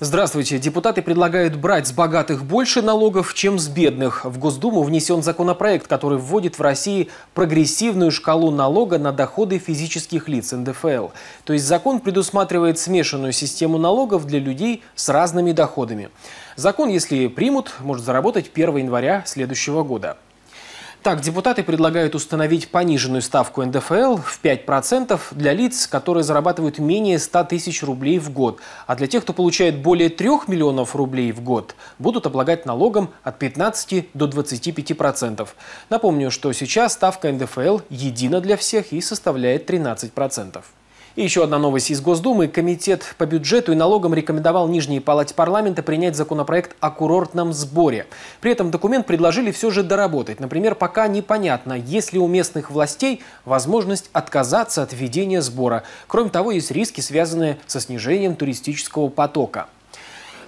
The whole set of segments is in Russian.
Здравствуйте. Депутаты предлагают брать с богатых больше налогов, чем с бедных. В Госдуму внесен законопроект, который вводит в России прогрессивную шкалу налога на доходы физических лиц НДФЛ. То есть закон предусматривает смешанную систему налогов для людей с разными доходами. Закон, если примут, может заработать 1 января следующего года. Так, депутаты предлагают установить пониженную ставку НДФЛ в 5% для лиц, которые зарабатывают менее 100 тысяч рублей в год. А для тех, кто получает более 3 миллионов рублей в год, будут облагать налогом от 15 до 25%. Напомню, что сейчас ставка НДФЛ едина для всех и составляет 13%. И еще одна новость из Госдумы. Комитет по бюджету и налогам рекомендовал Нижней Палате парламента принять законопроект о курортном сборе. При этом документ предложили все же доработать. Например, пока непонятно, есть ли у местных властей возможность отказаться от введения сбора. Кроме того, есть риски, связанные со снижением туристического потока.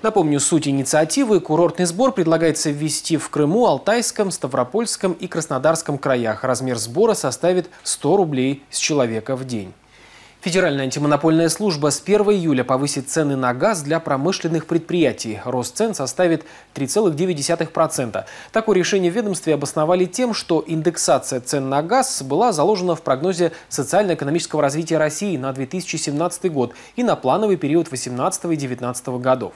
Напомню, суть инициативы – курортный сбор предлагается ввести в Крыму, Алтайском, Ставропольском и Краснодарском краях. Размер сбора составит 100 рублей с человека в день. Федеральная антимонопольная служба с 1 июля повысит цены на газ для промышленных предприятий. Рост цен составит 3,9%. Такое решение в ведомстве обосновали тем, что индексация цен на газ была заложена в прогнозе социально-экономического развития России на 2017 год и на плановый период 2018 и 2019 годов.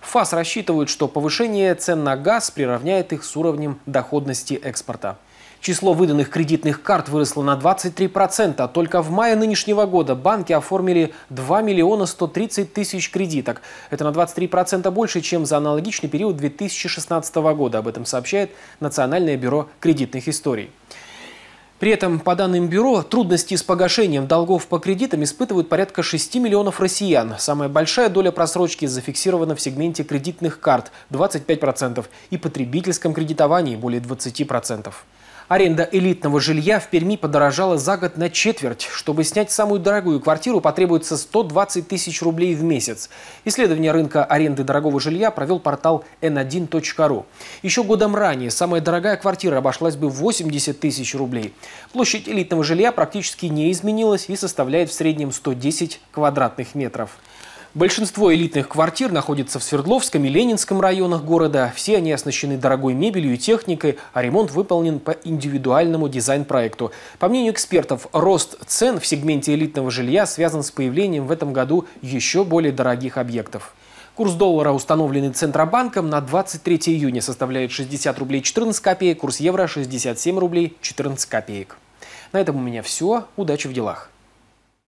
ФАС рассчитывает, что повышение цен на газ приравняет их с уровнем доходности экспорта. Число выданных кредитных карт выросло на 23%. А только в мае нынешнего года банки оформили 2 миллиона 130 тысяч кредиток. Это на 23% больше, чем за аналогичный период 2016 года. Об этом сообщает Национальное бюро кредитных историй. При этом, по данным бюро, трудности с погашением долгов по кредитам испытывают порядка 6 миллионов россиян. Самая большая доля просрочки зафиксирована в сегменте кредитных карт – 25%, и потребительском кредитовании – более 20%. Аренда элитного жилья в Перми подорожала за год на четверть. Чтобы снять самую дорогую квартиру, потребуется 120 тысяч рублей в месяц. Исследование рынка аренды дорогого жилья провел портал n1.ru. Еще годом ранее самая дорогая квартира обошлась бы в 80 тысяч рублей. Площадь элитного жилья практически не изменилась и составляет в среднем 110 квадратных метров. Большинство элитных квартир находится в Свердловском и Ленинском районах города. Все они оснащены дорогой мебелью и техникой, а ремонт выполнен по индивидуальному дизайн-проекту. По мнению экспертов, рост цен в сегменте элитного жилья связан с появлением в этом году еще более дорогих объектов. Курс доллара, установленный Центробанком, на 23 июня составляет 60 рублей 14 копеек, курс евро 67 рублей 14 копеек. На этом у меня все. Удачи в делах.